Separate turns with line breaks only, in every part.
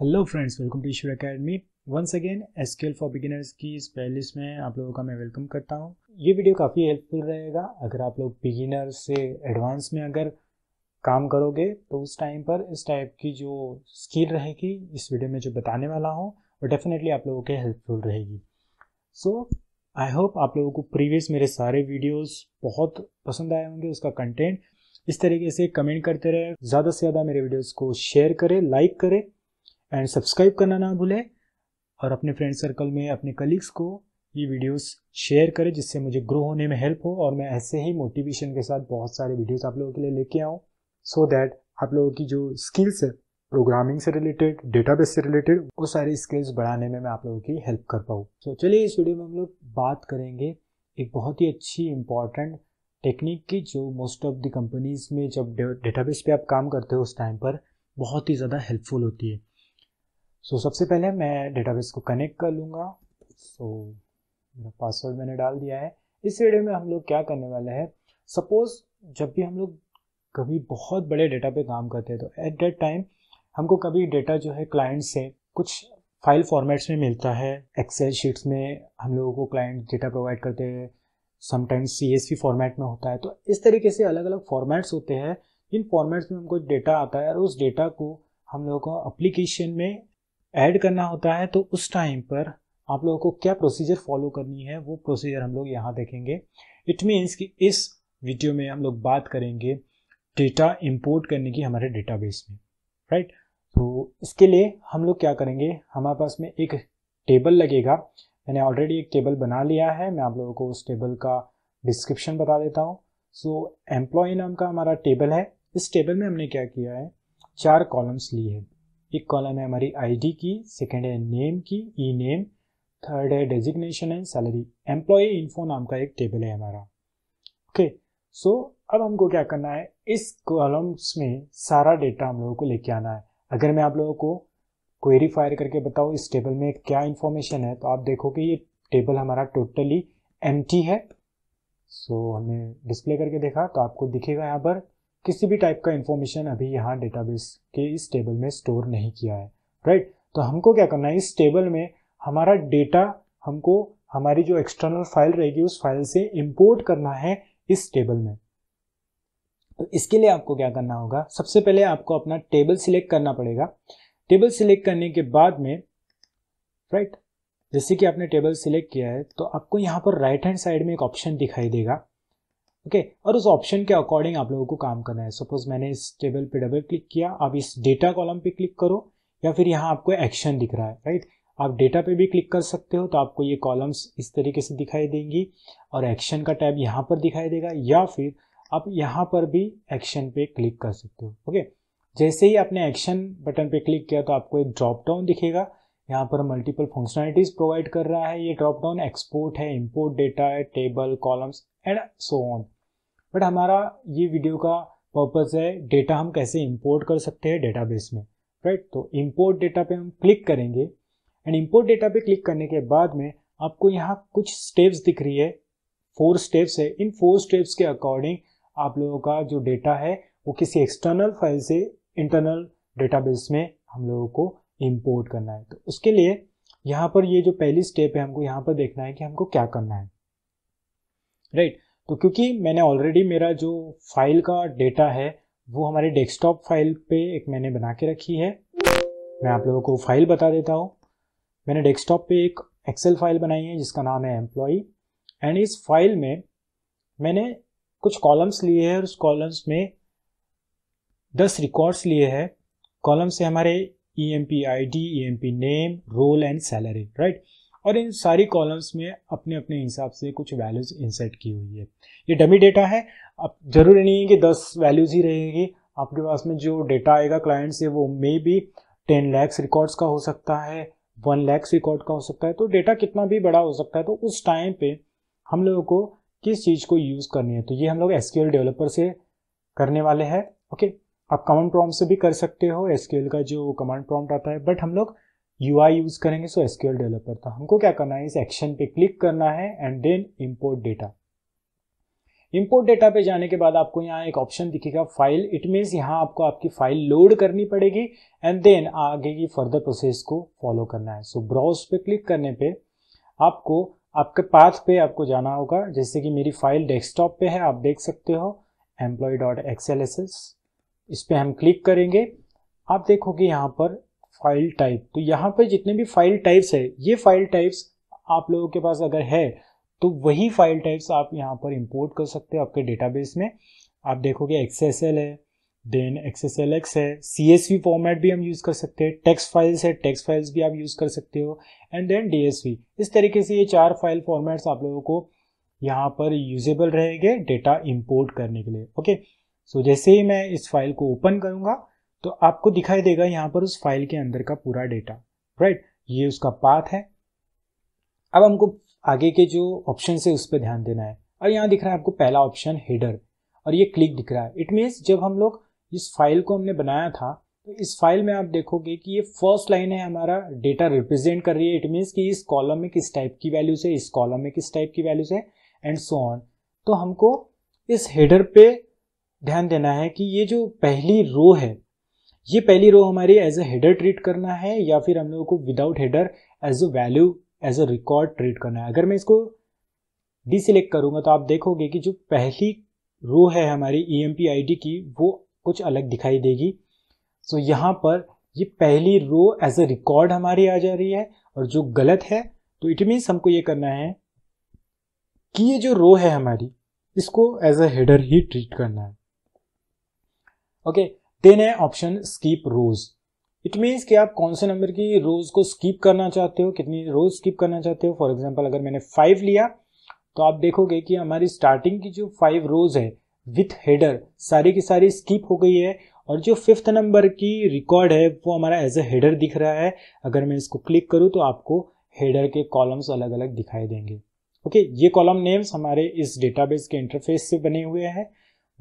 Hello friends welcome to Ishwar academy once again SQL for beginners की इस playlist में आप लोगों का मैं वेलकम करता हूँ ये वीडियो काफ़ी हेल्पफुल रहेगा अगर आप लोग बिगिनर से एडवांस में अगर काम करोगे तो उस टाइम पर इस टाइप की जो स्किल रहेगी इस वीडियो में जो बताने वाला हूँ वो डेफिनेटली आप लोगों के हेल्पफुल रहेगी सो आई होप आप लोगों को प्रीवियस मेरे सारे वीडियोज़ बहुत पसंद आए होंगे उसका कंटेंट इस तरीके से कमेंट करते रहे ज़्यादा से ज़्यादा मेरे वीडियोज़ को शेयर करें लाइक करें एंड सब्सक्राइब करना ना भूलें और अपने फ्रेंड सर्कल में अपने कलीग्स को ये वीडियोस शेयर करें जिससे मुझे ग्रो होने में हेल्प हो और मैं ऐसे ही मोटिवेशन के साथ बहुत सारे वीडियोस आप लोगों के लिए लेके आऊँ सो दैट आप लोगों की जो स्किल्स है प्रोग्रामिंग से रिलेटेड डेटाबेस से रिलेटेड वो सारी स्किल्स बढ़ाने में मैं आप लोगों की हेल्प कर पाऊँ सो so, चलिए इस वीडियो में हम लोग बात करेंगे एक बहुत ही अच्छी इम्पॉर्टेंट टेक्निक की जो मोस्ट ऑफ द कंपनीज़ में जब डेटाबेस पे आप काम करते हो उस टाइम पर बहुत ही ज़्यादा हेल्पफुल होती है सो so, सबसे पहले मैं डेटाबेस को कनेक्ट कर लूँगा सो so, मेरा पासवर्ड मैंने डाल दिया है इस वीडियो में हम लोग क्या करने वाले हैं सपोज़ जब भी हम लोग कभी बहुत बड़े डेटा पे काम करते हैं तो एट दैट टाइम हमको कभी डेटा जो है क्लाइंट से कुछ फाइल फॉर्मेट्स में मिलता है एक्सेल शीट्स में हम लोगों को क्लाइंट डेटा प्रोवाइड करते हैं समटाइम्स सी फॉर्मेट में होता है तो इस तरीके से अलग अलग फॉर्मेट्स होते हैं इन फॉर्मेट्स में हमको डेटा आता है और उस डेटा को हम लोगों को अप्लीकेशन में ऐड करना होता है तो उस टाइम पर आप लोगों को क्या प्रोसीजर फॉलो करनी है वो प्रोसीजर हम लोग यहाँ देखेंगे इट मीन्स कि इस वीडियो में हम लोग बात करेंगे डेटा इंपोर्ट करने की हमारे डेटाबेस में राइट तो इसके लिए हम लोग क्या करेंगे हमारे पास में एक टेबल लगेगा मैंने ऑलरेडी एक टेबल बना लिया है मैं आप लोगों को उस टेबल का डिस्क्रिप्शन बता देता हूँ सो एम्प्लॉय नाम का हमारा टेबल है इस टेबल में हमने क्या किया है चार कॉलम्स ली है एक कॉलम है हमारी आईडी की सेकेंड है नेम की ई नेम थर्ड है designation and salary employ info नाम का एक टेबल है हमारा ओके सो अब हमको क्या करना है इस कॉलम्स में सारा डेटा हम लोगों को लेके आना है अगर मैं आप लोगों को क्वेरी फायर करके बताऊँ इस टेबल में क्या इन्फॉर्मेशन है तो आप देखो कि ये टेबल हमारा टोटली एम है सो so, हमने डिस्प्ले करके देखा तो आपको दिखेगा यहाँ पर किसी भी टाइप का इन्फॉर्मेशन अभी यहाँ डेटाबेस के इस टेबल में स्टोर नहीं किया है राइट तो हमको क्या करना है इस टेबल में हमारा डेटा हमको हमारी जो एक्सटर्नल फाइल रहेगी उस फाइल से इम्पोर्ट करना है इस टेबल में तो इसके लिए आपको क्या करना होगा सबसे पहले आपको अपना टेबल सिलेक्ट करना पड़ेगा टेबल सिलेक्ट करने के बाद में राइट right, जैसे कि आपने टेबल सिलेक्ट किया है तो आपको यहाँ पर राइट हैंड साइड में एक ऑप्शन दिखाई देगा ओके okay, और उस ऑप्शन के अकॉर्डिंग आप लोगों को काम करना है सपोज मैंने इस टेबल पे डबल क्लिक किया आप इस डेटा कॉलम पे क्लिक करो या फिर यहाँ आपको एक्शन दिख रहा है राइट आप डेटा पे भी क्लिक कर सकते हो तो आपको ये कॉलम्स इस तरीके से दिखाई देंगी और एक्शन का टैब यहाँ पर दिखाई देगा या फिर आप यहाँ पर भी एक्शन पे क्लिक कर सकते हो ओके जैसे ही आपने एक्शन बटन पे क्लिक किया तो आपको एक ड्रॉप डाउन दिखेगा यहाँ पर मल्टीपल फंक्शनलिटीज प्रोवाइड कर रहा है ये ड्रॉप डाउन एक्सपोर्ट है इम्पोर्ट डेटा है table columns and so on but हमारा ये वीडियो का पर्पज़ है डेटा हम कैसे इंपोर्ट कर सकते हैं डेटाबेस में राइट right? तो इंपोर्ट डेटा पे हम क्लिक करेंगे एंड इंपोर्ट डेटा पे क्लिक करने के बाद में आपको यहाँ कुछ स्टेप्स दिख रही है फोर स्टेप्स है इन फोर स्टेप्स के अकॉर्डिंग आप लोगों का जो डेटा है वो किसी एक्सटर्नल फाइल से इंटरनल डेटाबेस में हम लोगों को इंपोर्ट करना है तो उसके लिए यहाँ पर ये जो पहली स्टेप है हमको यहाँ पर देखना है कि हमको क्या करना है राइट तो क्योंकि मैंने ऑलरेडी मेरा जो फाइल का डेटा है वो हमारे डेस्कटॉप फाइल पे एक मैंने बना के रखी है मैं आप लोगों को फाइल बता देता हूँ मैंने डेस्कटॉप पे एक एक्सेल फाइल बनाई है जिसका नाम है एम्प्लॉई एंड इस फाइल में मैंने कुछ कॉलम्स लिए हैं और उस कॉलम्स में दस रिकॉर्ड्स लिए हैं कॉलम से हमारे E M P I D E M P name role and salary right और इन सारी कॉलम्स में अपने अपने हिसाब से कुछ वैल्यूज़ इंसर्ट की हुई है ये डमी डेटा है अब जरूरी नहीं है कि दस वैल्यूज़ ही रहेगी आपके पास में जो डेटा आएगा क्लाइंट से वो मे भी टेन लैक्स रिकॉर्ड्स का हो सकता है वन लैक्स रिकॉर्ड का हो सकता है तो डेटा कितना भी बड़ा हो सकता है तो उस टाइम पे हम लोगों को किस चीज़ को यूज़ करनी है तो ये हम लोग एस डेवलपर से करने वाले हैं ओके आप कमांड प्रॉम्प्ट से भी कर सकते हो एस का जो कमांड प्रॉम्प्ट आता है बट हम लोग यू यूज़ करेंगे सो एस डेवलपर था हमको क्या करना है इस एक्शन पे क्लिक करना है and then import data import data पे जाने के बाद आपको यहाँ एक ऑप्शन दिखेगा फाइल इट मीन्स यहाँ आपको आपकी फाइल लोड करनी पड़ेगी एंड देन आगे की फर्दर प्रोसेस को फॉलो करना है सो so, ब्राउज पे क्लिक करने पे आपको आपके पाथ पे आपको जाना होगा जैसे कि मेरी फाइल डेस्कटॉप पे है आप देख सकते हो एम्प्लॉय डॉट एक्सएलएसएस इस पर हम क्लिक करेंगे आप देखोगे यहाँ पर फाइल टाइप तो यहाँ पे जितने भी फाइल टाइप्स है ये फाइल टाइप्स आप लोगों के पास अगर है तो वही फाइल टाइप्स आप यहाँ पर इंपोर्ट कर सकते हो आपके डेटाबेस में आप देखोगे एक्स है देन एक्स है सी फॉर्मेट भी हम यूज़ कर सकते हैं टेक्स्ट फाइल्स है टेक्स्ट फाइल्स भी आप यूज़ कर सकते हो एंड देन डी इस तरीके से ये चार फाइल फॉर्मेट्स आप लोगों को यहाँ पर यूजेबल रहेंगे डेटा इंपोर्ट करने के लिए ओके सो so, जैसे ही मैं इस फाइल को ओपन करूँगा तो आपको दिखाई देगा यहां पर उस फाइल के अंदर का पूरा डेटा राइट ये उसका पाथ है अब हमको आगे के जो ऑप्शन है उस पर ध्यान देना है और यहां दिख रहा है आपको पहला ऑप्शन हेडर और ये क्लिक दिख रहा है इट मीन्स जब हम लोग इस फाइल को हमने बनाया था तो इस फाइल में आप देखोगे कि ये फर्स्ट लाइन है हमारा डेटा रिप्रेजेंट कर रही है इट मीन्स कि इस कॉलम में किस टाइप की वैल्यूज है इस कॉलम में किस टाइप की वैल्यूज है एंड सो ऑन तो हमको इस हेडर पे ध्यान देना है कि ये जो पहली रो है ये पहली रो हमारी एज अ हेडर ट्रीट करना है या फिर हम लोगों को without header as a value as a record treat करना है अगर मैं इसको डिसलेक्ट करूंगा तो आप देखोगे कि जो पहली रो है हमारी E M P I D की वो कुछ अलग दिखाई देगी सो so, यहाँ पर ये पहली रो एज अ रिकॉर्ड हमारी आ जा रही है और जो गलत है तो इट मीन्स हमको ये करना है कि ये जो रो है हमारी इसको एज अ हेडर ही ट्रीट करना है ओके okay, देन है option skip rows it means कि आप कौन से नंबर की रोज को स्कीप करना चाहते हो कितनी रोज स्कीप करना चाहते हो फॉर एग्जाम्पल अगर मैंने फाइव लिया तो आप देखोगे कि हमारी स्टार्टिंग की जो फाइव रोज है विथ हेडर सारी की सारी स्कीप हो गई है और जो फिफ्थ नंबर की रिकॉर्ड है वो हमारा एज ए हेडर दिख रहा है अगर मैं इसको क्लिक करूँ तो आपको हेडर के कॉलम्स अलग अलग दिखाई देंगे ओके okay, ये कॉलम नेम्स हमारे इस डेटाबेस के इंटरफेस से बने हुए हैं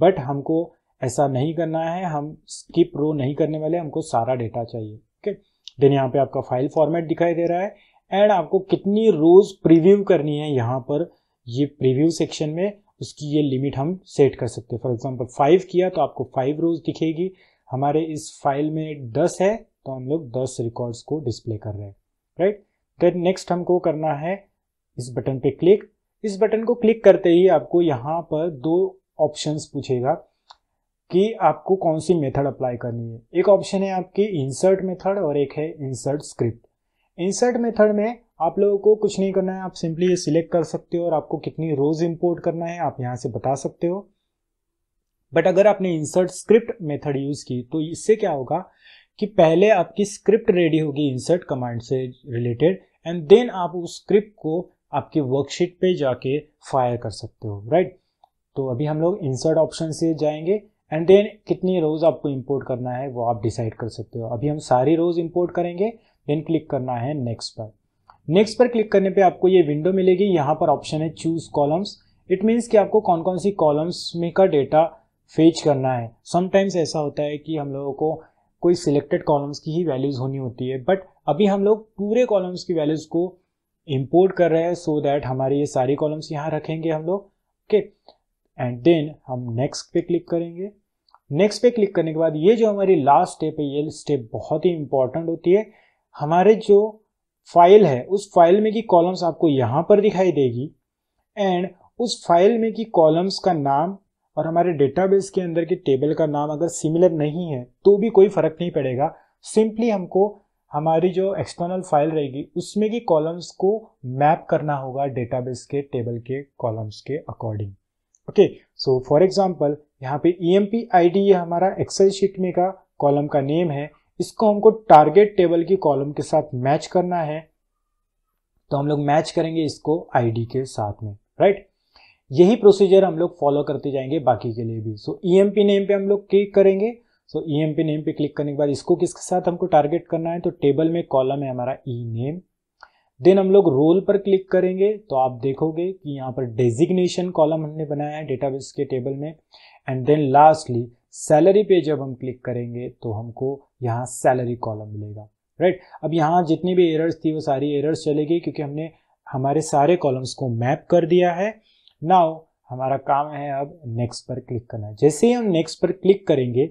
बट हमको ऐसा नहीं करना है हम स्किप रो नहीं करने वाले हमको सारा डेटा चाहिए ओके देन यहाँ पे आपका फाइल फॉर्मेट दिखाई दे रहा है एंड आपको कितनी रोज प्रीव्यू करनी है यहाँ पर ये प्रीव्यू सेक्शन में उसकी ये लिमिट हम सेट कर सकते हैं फॉर एग्जाम्पल फाइव किया तो आपको फाइव रोज दिखेगी हमारे इस फाइल में दस है तो हम लोग दस रिकॉर्ड्स को डिस्प्ले कर रहे हैं राइट देन नेक्स्ट हमको करना है इस बटन पे क्लिक इस बटन को क्लिक करते ही आपको यहाँ पर दो ऑप्शंस पूछेगा कि आपको कौन सी मेथड अप्लाई करनी है एक ऑप्शन है आपकी इंसर्ट मेथड और एक है इंसर्ट स्क्रिप्ट इंसर्ट मेथड में आप लोगों को कुछ नहीं करना है आप सिंपली ये सिलेक्ट कर सकते हो और आपको कितनी रोज इंपोर्ट करना है आप यहाँ से बता सकते हो बट अगर आपने इंसर्ट स्क्रिप्ट मेथड यूज की तो इससे क्या होगा कि पहले आपकी स्क्रिप्ट रेडी होगी इंसर्ट कमांड से रिलेटेड एंड देन आप उस स्क्रिप्ट को आपके वर्कशीट पे जाके फायर कर सकते हो राइट right? तो अभी हम लोग इंसर्ट ऑप्शन से जाएंगे एंड देन कितनी रोज़ आपको इंपोर्ट करना है वो आप डिसाइड कर सकते हो अभी हम सारी रोज़ इंपोर्ट करेंगे देन क्लिक करना है नेक्स्ट पर नेक्स्ट पर क्लिक करने पे आपको ये विंडो मिलेगी यहाँ पर ऑप्शन है चूज कॉलम्स इट मीन्स कि आपको कौन कौन सी कॉलम्स में का डेटा फेच करना है समटाइम्स ऐसा होता है कि हम लोगों को कोई सिलेक्टेड कॉलम्स की ही वैल्यूज़ होनी होती है बट अभी हम लोग पूरे कॉलम्स की वैल्यूज़ को इम्पोर्ट कर रहे हैं सो दैट हमारी ये सारी कॉलम्स यहाँ रखेंगे हम लोग ओके एंड देन हम नेक्स्ट पे क्लिक करेंगे नेक्स्ट पे क्लिक करने के बाद ये जो हमारी लास्ट स्टेप है ये स्टेप बहुत ही इंपॉर्टेंट होती है हमारे जो फाइल है उस फाइल में की कॉलम्स आपको यहाँ पर दिखाई देगी एंड उस फाइल में की कॉलम्स का नाम और हमारे डेटाबेस के अंदर के टेबल का नाम अगर सिमिलर नहीं है तो भी कोई फर्क नहीं पड़ेगा सिंपली हमको हमारी जो एक्सटर्नल फाइल रहेगी उसमें की कॉलम्स को मैप करना होगा डेटाबेस के टेबल के कॉलम्स के according okay so for example यहाँ पे E M P I D ये हमारा एक्सेल शीट में का कॉलम का नेम है इसको हमको टारगेट टेबल की कॉलम के साथ मैच करना है तो हम लोग मैच करेंगे इसको आईडी के साथ में राइट यही प्रोसीजर हम लोग फॉलो करते जाएंगे बाकी के लिए भी so E M P name पे हम लोग क्लिक करेंगे so E M P name पे क्लिक करने के बाद इसको किसके साथ हमको टारगेट करना है तो टेबल में कॉलम है हमारा ई e नेम देन हम लोग रोल पर क्लिक करेंगे तो आप देखोगे कि यहाँ पर डेजिग्नेशन कॉलम हमने बनाया है डेटाबेस के टेबल में एंड देन लास्टली सैलरी पे जब हम क्लिक करेंगे तो हमको यहाँ सैलरी कॉलम मिलेगा राइट right? अब यहाँ जितनी भी एरर्स थी वो सारी एरर्स चले गई क्योंकि हमने हमारे सारे कॉलम्स को मैप कर दिया है नाउ हमारा काम है अब नेक्स्ट पर क्लिक करना जैसे ही हम नेक्स्ट पर क्लिक करेंगे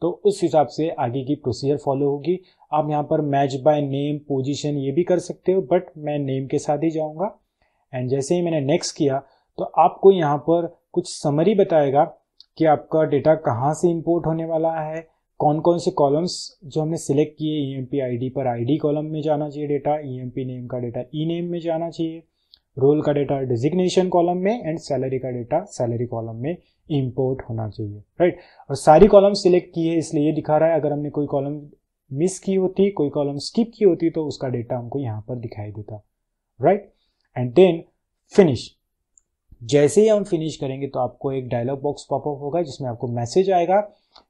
तो उस हिसाब से आगे की प्रोसीजर फॉलो होगी आप यहाँ पर मैच बाय नेम पोजीशन ये भी कर सकते हो बट मैं नेम के साथ ही जाऊँगा एंड जैसे ही मैंने नेक्स्ट किया तो आपको यहाँ पर कुछ समरी बताएगा कि आपका डेटा कहाँ से इंपोर्ट होने वाला है कौन कौन से कॉलम्स जो हमने सिलेक्ट किए E M P I D पर आई डी कॉलम में जाना चाहिए data E M P name का डेटा ई नेम में जाना चाहिए रोल का डेटा डिजिग्नेशन कॉलम में एंड सैलरी का डेटा सैलरी कॉलम में इंपोर्ट होना चाहिए राइट right? और सारी कॉलम सिलेक्ट की है इसलिए ये दिखा रहा है अगर हमने कोई कॉलम मिस की होती कोई कॉलम स्किप की होती तो उसका डेटा हमको यहां पर दिखाई देता राइट एंड देन फिनिश जैसे ही हम फिनिश करेंगे तो आपको एक डायलॉग बॉक्स पॉपअप होगा जिसमें आपको मैसेज आएगा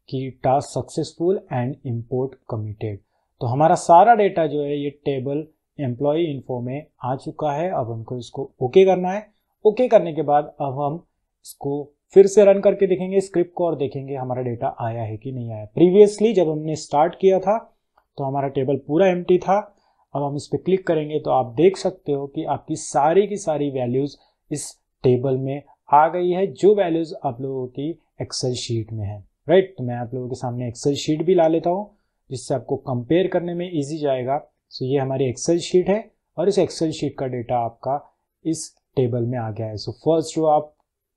कि task successful and import committed तो हमारा सारा डेटा जो है ये टेबल एम्प्लॉय इन्फो में आ चुका है अब हमको इसको ओके okay करना है ओके okay करने के बाद अब हम इसको फिर से रन करके देखेंगे स्क्रिप्ट को और देखेंगे हमारा डेटा आया है कि नहीं आया प्रीवियसली जब हमने स्टार्ट किया था तो हमारा टेबल पूरा एम था अब हम इस पर क्लिक करेंगे तो आप देख सकते हो कि आपकी सारी की सारी वैल्यूज़ इस टेबल में आ गई है जो वैल्यूज़ आप लोगों की एक्सेल शीट में है राइट तो मैं आप लोगों के सामने एक्सेल शीट भी ला लेता हूँ जिससे आपको कंपेयर करने में इजी जाएगा सो ये हमारी एक्सेल शीट है और इस एक्सेल शीट का डेटा आपका इस टेबल में आ गया है सो फर्स्ट जो आप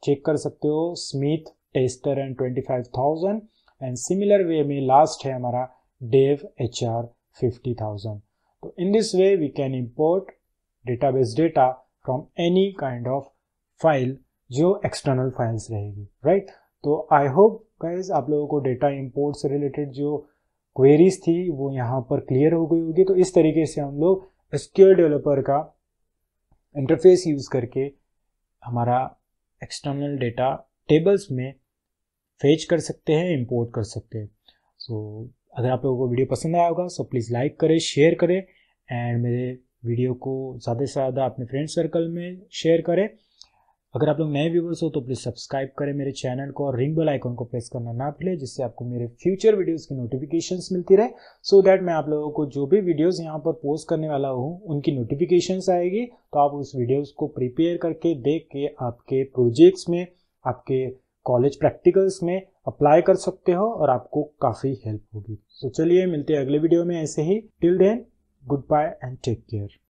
चेक कर सकते हो Smith tester and twenty five thousand and similar way में लास्ट है हमारा dev hr 50000 so in this way we can import database data from any kind of file जो एक्सटर्नल फाइल्स रहेगी राइट तो आई होप गाइज आप लोगों को data import से रिलेटेड जो क्वेरीज थी वो यहाँ पर क्लियर हो गई होगी तो इस तरीके से हम लोग एसक्यूएल डेवलपर का इंटरफेस यूज़ करके हमारा एक्सटर्नल डेटा टेबल्स में फेच कर सकते हैं इम्पोर्ट कर सकते हैं सो so, अगर आप लोगों को वीडियो पसंद आया होगा सो प्लीज़ लाइक करें शेयर करें एंड मेरे वीडियो को ज़्यादा से ज़्यादा अपने फ्रेंड सर्कल में शेयर करें अगर आप लोग नए व्यूवर्स हो तो प्लीज़ सब्सक्राइब करें मेरे चैनल को और रिंग बेल आइकॉन को प्रेस करना ना भूलें जिससे आपको मेरे फ्यूचर वीडियोज़ की नोटिफिकेशंस मिलती रहे सो so दैट मैं आप लोगों को जो भी वीडियोज़ यहाँ पर पोस्ट करने वाला हूँ उनकी नोटिफिकेशंस आएगी तो आप उस वीडियोज़ को प्रिपेयर करके देख के आपके प्रोजेक्ट्स में आपके कॉलेज प्रैक्टिकल्स में अप्लाई कर सकते हो और आपको काफ़ी हेल्प होगी तो चलिए मिलते हैं अगले वीडियो में ऐसे ही till then goodbye and take care